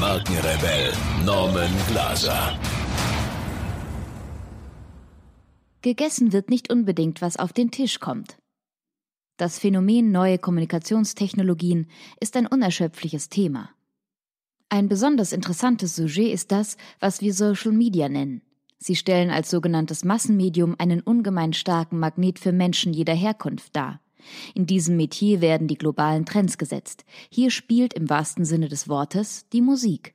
Markenrebell Norman Glaser. Gegessen wird nicht unbedingt, was auf den Tisch kommt. Das Phänomen neue Kommunikationstechnologien ist ein unerschöpfliches Thema. Ein besonders interessantes Sujet ist das, was wir Social Media nennen. Sie stellen als sogenanntes Massenmedium einen ungemein starken Magnet für Menschen jeder Herkunft dar. In diesem Metier werden die globalen Trends gesetzt. Hier spielt im wahrsten Sinne des Wortes die Musik.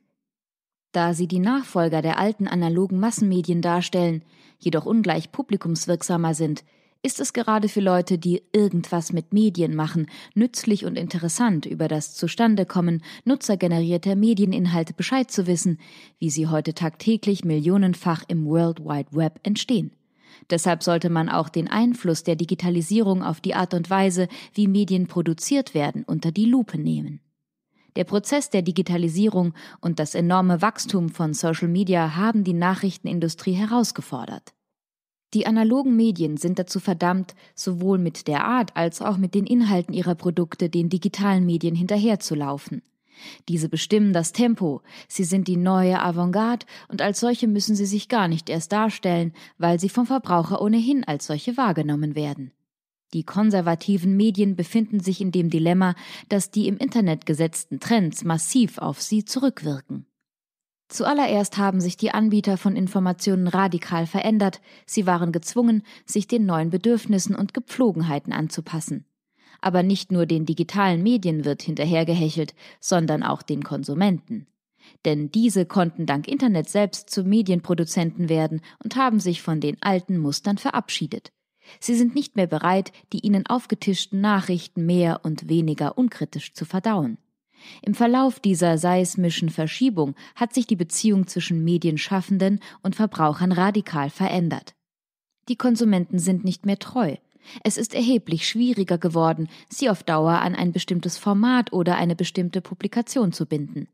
Da sie die Nachfolger der alten analogen Massenmedien darstellen, jedoch ungleich publikumswirksamer sind, ist es gerade für Leute, die irgendwas mit Medien machen, nützlich und interessant über das Zustandekommen nutzergenerierter Medieninhalte Bescheid zu wissen, wie sie heute tagtäglich millionenfach im World Wide Web entstehen. Deshalb sollte man auch den Einfluss der Digitalisierung auf die Art und Weise, wie Medien produziert werden, unter die Lupe nehmen. Der Prozess der Digitalisierung und das enorme Wachstum von Social Media haben die Nachrichtenindustrie herausgefordert. Die analogen Medien sind dazu verdammt, sowohl mit der Art als auch mit den Inhalten ihrer Produkte den digitalen Medien hinterherzulaufen. Diese bestimmen das Tempo, sie sind die neue Avantgarde und als solche müssen sie sich gar nicht erst darstellen, weil sie vom Verbraucher ohnehin als solche wahrgenommen werden. Die konservativen Medien befinden sich in dem Dilemma, dass die im Internet gesetzten Trends massiv auf sie zurückwirken. Zuallererst haben sich die Anbieter von Informationen radikal verändert, sie waren gezwungen, sich den neuen Bedürfnissen und Gepflogenheiten anzupassen. Aber nicht nur den digitalen Medien wird hinterhergehechelt, sondern auch den Konsumenten. Denn diese konnten dank Internet selbst zu Medienproduzenten werden und haben sich von den alten Mustern verabschiedet. Sie sind nicht mehr bereit, die ihnen aufgetischten Nachrichten mehr und weniger unkritisch zu verdauen. Im Verlauf dieser seismischen Verschiebung hat sich die Beziehung zwischen Medienschaffenden und Verbrauchern radikal verändert. Die Konsumenten sind nicht mehr treu, es ist erheblich schwieriger geworden, sie auf Dauer an ein bestimmtes Format oder eine bestimmte Publikation zu binden.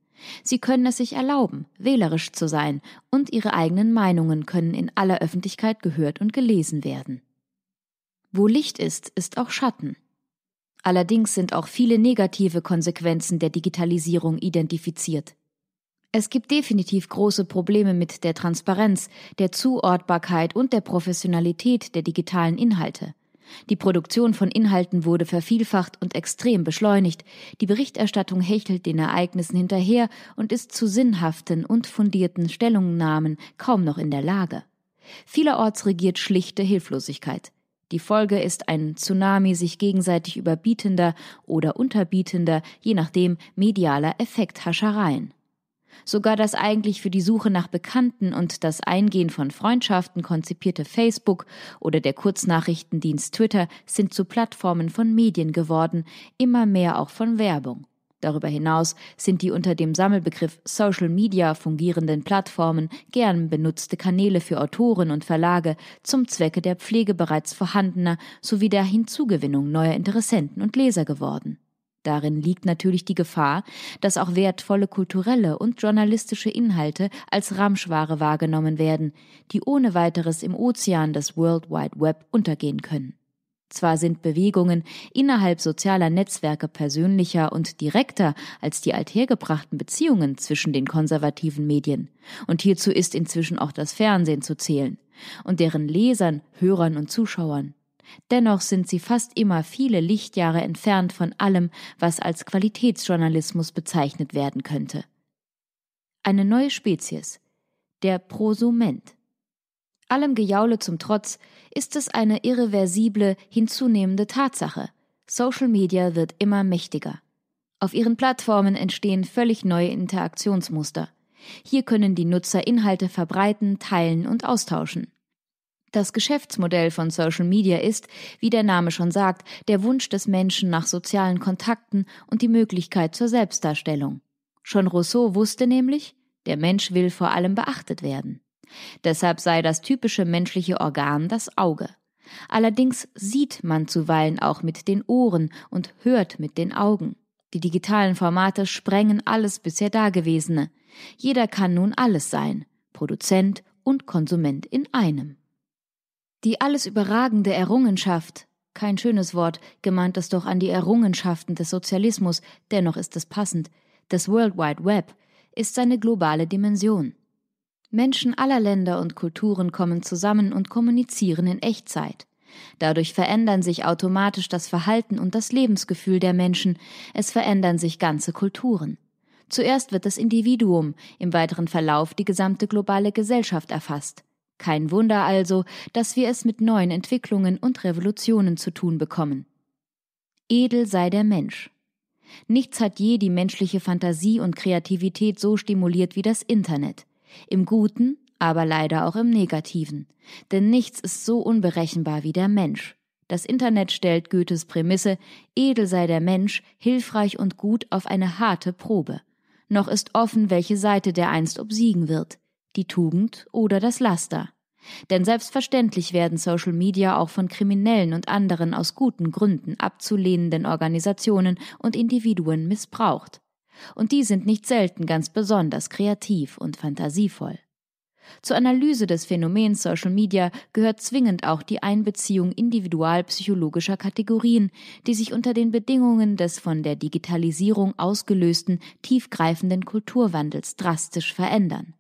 Sie können es sich erlauben, wählerisch zu sein, und ihre eigenen Meinungen können in aller Öffentlichkeit gehört und gelesen werden. Wo Licht ist, ist auch Schatten. Allerdings sind auch viele negative Konsequenzen der Digitalisierung identifiziert. Es gibt definitiv große Probleme mit der Transparenz, der Zuortbarkeit und der Professionalität der digitalen Inhalte. Die Produktion von Inhalten wurde vervielfacht und extrem beschleunigt. Die Berichterstattung hechelt den Ereignissen hinterher und ist zu sinnhaften und fundierten Stellungnahmen kaum noch in der Lage. Vielerorts regiert schlichte Hilflosigkeit. Die Folge ist ein Tsunami sich gegenseitig überbietender oder unterbietender, je nachdem, medialer Effekthaschereien. Sogar das eigentlich für die Suche nach Bekannten und das Eingehen von Freundschaften konzipierte Facebook oder der Kurznachrichtendienst Twitter sind zu Plattformen von Medien geworden, immer mehr auch von Werbung. Darüber hinaus sind die unter dem Sammelbegriff Social Media fungierenden Plattformen gern benutzte Kanäle für Autoren und Verlage zum Zwecke der Pflege bereits vorhandener sowie der Hinzugewinnung neuer Interessenten und Leser geworden. Darin liegt natürlich die Gefahr, dass auch wertvolle kulturelle und journalistische Inhalte als Ramschware wahrgenommen werden, die ohne weiteres im Ozean des World Wide Web untergehen können. Zwar sind Bewegungen innerhalb sozialer Netzwerke persönlicher und direkter als die althergebrachten Beziehungen zwischen den konservativen Medien, und hierzu ist inzwischen auch das Fernsehen zu zählen, und deren Lesern, Hörern und Zuschauern. Dennoch sind sie fast immer viele Lichtjahre entfernt von allem, was als Qualitätsjournalismus bezeichnet werden könnte. Eine neue Spezies, der Prosument. Allem Gejaule zum Trotz ist es eine irreversible, hinzunehmende Tatsache. Social Media wird immer mächtiger. Auf ihren Plattformen entstehen völlig neue Interaktionsmuster. Hier können die Nutzer Inhalte verbreiten, teilen und austauschen. Das Geschäftsmodell von Social Media ist, wie der Name schon sagt, der Wunsch des Menschen nach sozialen Kontakten und die Möglichkeit zur Selbstdarstellung. Schon Rousseau wusste nämlich, der Mensch will vor allem beachtet werden. Deshalb sei das typische menschliche Organ das Auge. Allerdings sieht man zuweilen auch mit den Ohren und hört mit den Augen. Die digitalen Formate sprengen alles bisher Dagewesene. Jeder kann nun alles sein, Produzent und Konsument in einem. Die alles überragende Errungenschaft, kein schönes Wort, gemeint ist doch an die Errungenschaften des Sozialismus, dennoch ist es passend, des World Wide Web, ist seine globale Dimension. Menschen aller Länder und Kulturen kommen zusammen und kommunizieren in Echtzeit. Dadurch verändern sich automatisch das Verhalten und das Lebensgefühl der Menschen, es verändern sich ganze Kulturen. Zuerst wird das Individuum, im weiteren Verlauf die gesamte globale Gesellschaft erfasst. Kein Wunder also, dass wir es mit neuen Entwicklungen und Revolutionen zu tun bekommen. Edel sei der Mensch. Nichts hat je die menschliche Fantasie und Kreativität so stimuliert wie das Internet. Im Guten, aber leider auch im Negativen. Denn nichts ist so unberechenbar wie der Mensch. Das Internet stellt Goethes Prämisse, edel sei der Mensch, hilfreich und gut auf eine harte Probe. Noch ist offen, welche Seite der einst obsiegen wird die Tugend oder das Laster. Denn selbstverständlich werden Social Media auch von kriminellen und anderen aus guten Gründen abzulehnenden Organisationen und Individuen missbraucht. Und die sind nicht selten ganz besonders kreativ und fantasievoll. Zur Analyse des Phänomens Social Media gehört zwingend auch die Einbeziehung individualpsychologischer Kategorien, die sich unter den Bedingungen des von der Digitalisierung ausgelösten tiefgreifenden Kulturwandels drastisch verändern.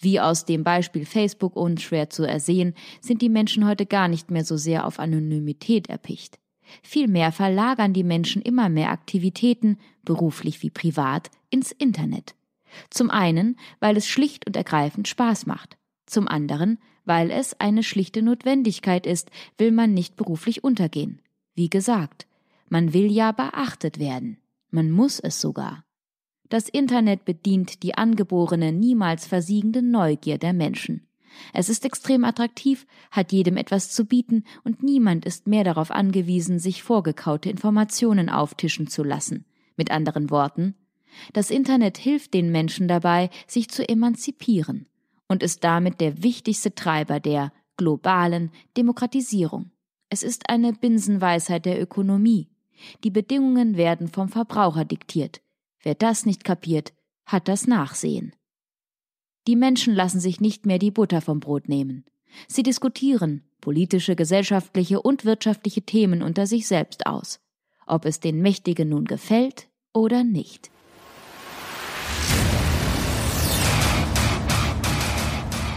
Wie aus dem Beispiel Facebook unschwer zu ersehen, sind die Menschen heute gar nicht mehr so sehr auf Anonymität erpicht. Vielmehr verlagern die Menschen immer mehr Aktivitäten, beruflich wie privat, ins Internet. Zum einen, weil es schlicht und ergreifend Spaß macht. Zum anderen, weil es eine schlichte Notwendigkeit ist, will man nicht beruflich untergehen. Wie gesagt, man will ja beachtet werden. Man muss es sogar. Das Internet bedient die angeborene, niemals versiegende Neugier der Menschen. Es ist extrem attraktiv, hat jedem etwas zu bieten und niemand ist mehr darauf angewiesen, sich vorgekaute Informationen auftischen zu lassen. Mit anderen Worten, das Internet hilft den Menschen dabei, sich zu emanzipieren und ist damit der wichtigste Treiber der globalen Demokratisierung. Es ist eine Binsenweisheit der Ökonomie. Die Bedingungen werden vom Verbraucher diktiert. Wer das nicht kapiert, hat das Nachsehen. Die Menschen lassen sich nicht mehr die Butter vom Brot nehmen. Sie diskutieren politische, gesellschaftliche und wirtschaftliche Themen unter sich selbst aus, ob es den Mächtigen nun gefällt oder nicht.